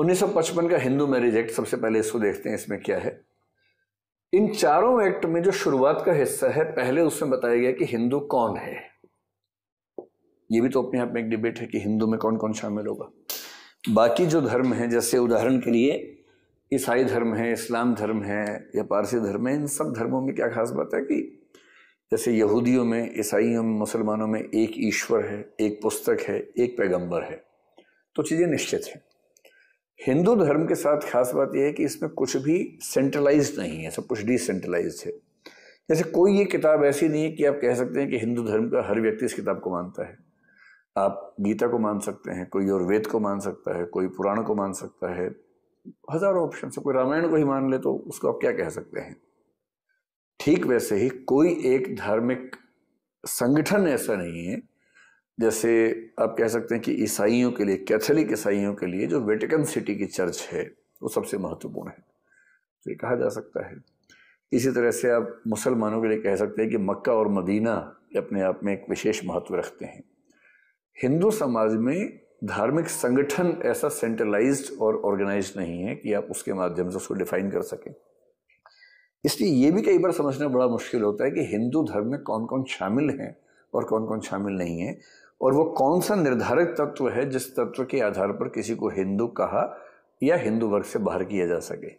1955 का Hindu marriage act सबसे पहले इसको देखते हैं इसमें क्या है इन चारों एक्ट में जो शुरुआत का हिस्सा है पहले उसमें बताया गया कि हिंदू कौन है ये भी तो अपने आप में एक डिबेट है कि हिंदू में कौन कौन शामिल होगा बाकी जो धर्म है जैसे उदाहरण के लिए ईसाई धर्म है इस्लाम धर्म है या पारसी धर्म है इन सब धर्मों में क्या खास बात है कि जैसे यहूदियों में ईसाइयों में मुसलमानों में एक ईश्वर है एक पुस्तक है एक पैगंबर है तो चीज़ें निश्चित हैं हिंदू धर्म के साथ खास बात यह है कि इसमें कुछ भी सेंट्रलाइज नहीं है सब कुछ डिसेंट्रलाइज है जैसे कोई ये किताब ऐसी नहीं है कि आप कह सकते हैं कि हिंदू धर्म का हर व्यक्ति इस किताब को मानता है आप गीता को मान सकते हैं कोई और वेद को मान सकता है कोई पुराण को मान सकता है हजारों ऑप्शन से कोई रामायण को ही मान ले तो उसको आप क्या कह सकते हैं ठीक वैसे ही कोई एक धार्मिक संगठन ऐसा नहीं है जैसे आप कह सकते हैं कि ईसाइयों के लिए कैथोलिक ईसाइयों के लिए जो वेटिकन सिटी की चर्च है वो सबसे महत्वपूर्ण है तो ये कहा जा सकता है इसी तरह से आप मुसलमानों के लिए कह सकते हैं कि मक्का और मदीना अपने आप में एक विशेष महत्व रखते हैं हिंदू समाज में धार्मिक संगठन ऐसा सेंट्रलाइज्ड और ऑर्गेनाइज नहीं है कि आप उसके माध्यम से उसको डिफाइन कर सकें इसलिए ये भी कई बार समझना बड़ा मुश्किल होता है कि हिंदू धर्म में कौन कौन शामिल हैं और कौन कौन शामिल नहीं है और वो कौन सा निर्धारक तत्व है जिस तत्व के आधार पर किसी को हिंदू कहा या हिंदू वर्ग से बाहर किया जा सके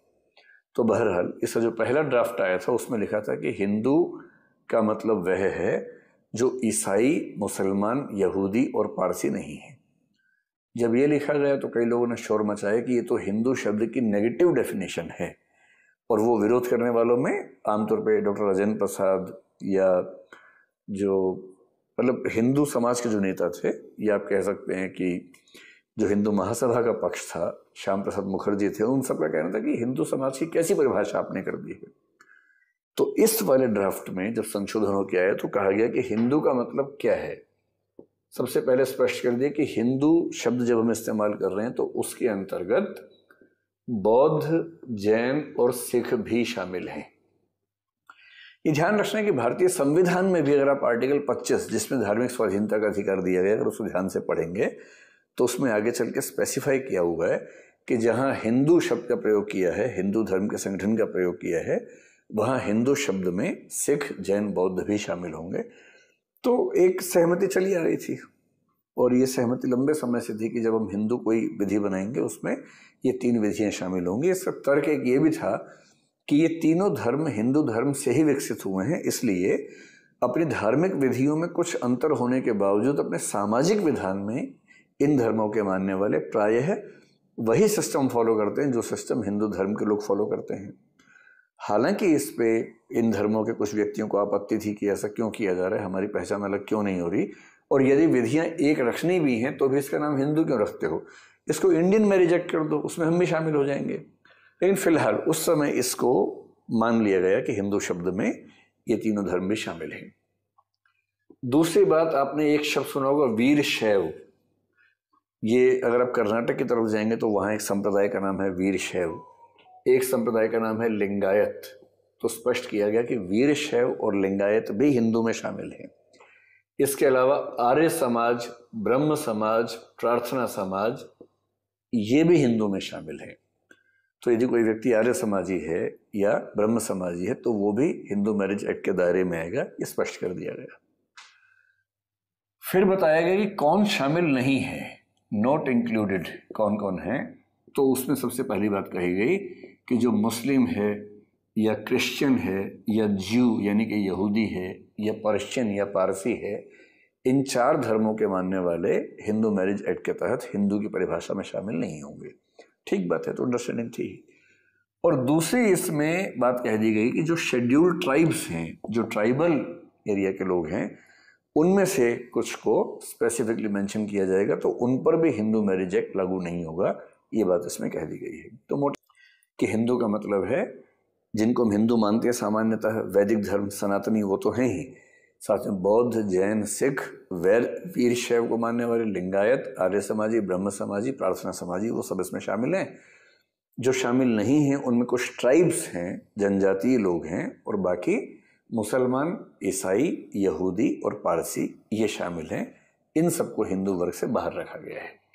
तो बहरहाल इसका जो पहला ड्राफ्ट आया था उसमें लिखा था कि हिंदू का मतलब वह है जो ईसाई मुसलमान यहूदी और पारसी नहीं है जब ये लिखा गया तो कई लोगों ने शोर मचाया कि ये तो हिंदू शब्द की नेगेटिव डेफिनेशन है और वो विरोध करने वालों में आमतौर पे डॉक्टर राजेंद्र प्रसाद या जो मतलब हिंदू समाज के जो नेता थे ये आप कह सकते हैं कि जो हिंदू महासभा का पक्ष था श्याम प्रसाद मुखर्जी थे उन सबका कहना था कि हिंदू समाज की कैसी परिभाषा आपने कर दी है तो इस वाले ड्राफ्ट में जब संशोधन होकर आया तो कहा गया कि हिंदू का मतलब क्या है सबसे पहले स्पष्ट कर दिया कि हिंदू शब्द जब हम इस्तेमाल कर रहे हैं तो उसके अंतर्गत बौद्ध जैन और सिख भी शामिल हैं ये ध्यान रखना कि भारतीय संविधान में भी अगर आप आर्टिकल 25 जिसमें धार्मिक स्वाधीनता का अधिकार दिया गया अगर उसको ध्यान से पढ़ेंगे तो उसमें आगे चल के स्पेसिफाई किया हुआ है कि जहाँ हिंदू शब्द का प्रयोग किया है हिंदू धर्म के संगठन का प्रयोग किया है वहाँ हिंदू शब्द में सिख जैन बौद्ध भी शामिल होंगे तो एक सहमति चली आ रही थी और ये सहमति लंबे समय से थी कि जब हम हिंदू कोई विधि बनाएंगे उसमें ये तीन विधियाँ शामिल होंगी इसका तर्क एक ये भी था कि ये तीनों धर्म हिंदू धर्म से ही विकसित हुए हैं इसलिए अपनी धार्मिक विधियों में कुछ अंतर होने के बावजूद अपने सामाजिक विधान में इन धर्मों के मानने वाले प्रायः वही सिस्टम फॉलो करते हैं जो सिस्टम हिंदू धर्म के लोग फॉलो करते हैं हालांकि इस पे इन धर्मों के कुछ व्यक्तियों को आपत्ति थी कि ऐसा क्यों किया जा रहा है हमारी पहचान अलग क्यों नहीं हो रही और यदि विधियां एक रखनी भी हैं तो भी इसका नाम हिंदू क्यों रखते हो इसको इंडियन में रिजेक्ट कर दो उसमें हम भी शामिल हो जाएंगे लेकिन फिलहाल उस समय इसको मान लिया गया कि हिंदू शब्द में ये तीनों धर्म भी शामिल हैं दूसरी बात आपने एक शब्द सुना होगा वीर शैव ये अगर आप कर्नाटक की तरफ जाएंगे तो वहाँ एक संप्रदाय का नाम है वीर शैव एक संप्रदाय का नाम है लिंगायत तो स्पष्ट किया गया कि वीर शैव और लिंगायत भी हिंदू में शामिल हैं इसके अलावा आर्य समाज ब्रह्म समाज प्रार्थना समाज ये भी हिंदू में शामिल हैं तो यदि कोई व्यक्ति आर्य समाजी है या ब्रह्म समाजी है तो वो भी हिंदू मैरिज एक्ट के दायरे में आएगा ये स्पष्ट कर दिया गया फिर बताया गया कि कौन शामिल नहीं है नॉट इंक्लूडेड कौन कौन है तो उसमें सबसे पहली बात कही गई कि जो मुस्लिम है या क्रिश्चियन है या ज्यू यानी कि यहूदी है या पर्शियन या पारसी है इन चार धर्मों के मानने वाले हिंदू मैरिज एक्ट के तहत हिंदू की परिभाषा में शामिल नहीं होंगे ठीक बात है तो अंडरस्टैंडिंग थी और दूसरी इसमें बात कह दी गई कि जो शेड्यूल्ड ट्राइब्स हैं जो ट्राइबल एरिया के लोग हैं उनमें से कुछ को स्पेसिफिकली मेंशन किया जाएगा तो उन पर भी हिंदू मैरिज एक्ट लागू नहीं होगा ये बात इसमें कह दी गई है तो मोटे कि हिंदू का मतलब है जिनको हम हिंदू मानते हैं सामान्यतः वैदिक धर्म सनातनी वो तो हैं ही साथ में बौद्ध जैन सिख वैर वीर शैव को मानने वाले लिंगायत आर्य समाजी ब्रह्म समाजी प्रार्थना समाजी वो सब इसमें शामिल हैं जो शामिल नहीं हैं उनमें कुछ ट्राइब्स हैं जनजातीय लोग हैं और बाकी मुसलमान ईसाई यहूदी और पारसी ये शामिल हैं इन सबको हिंदू वर्ग से बाहर रखा गया है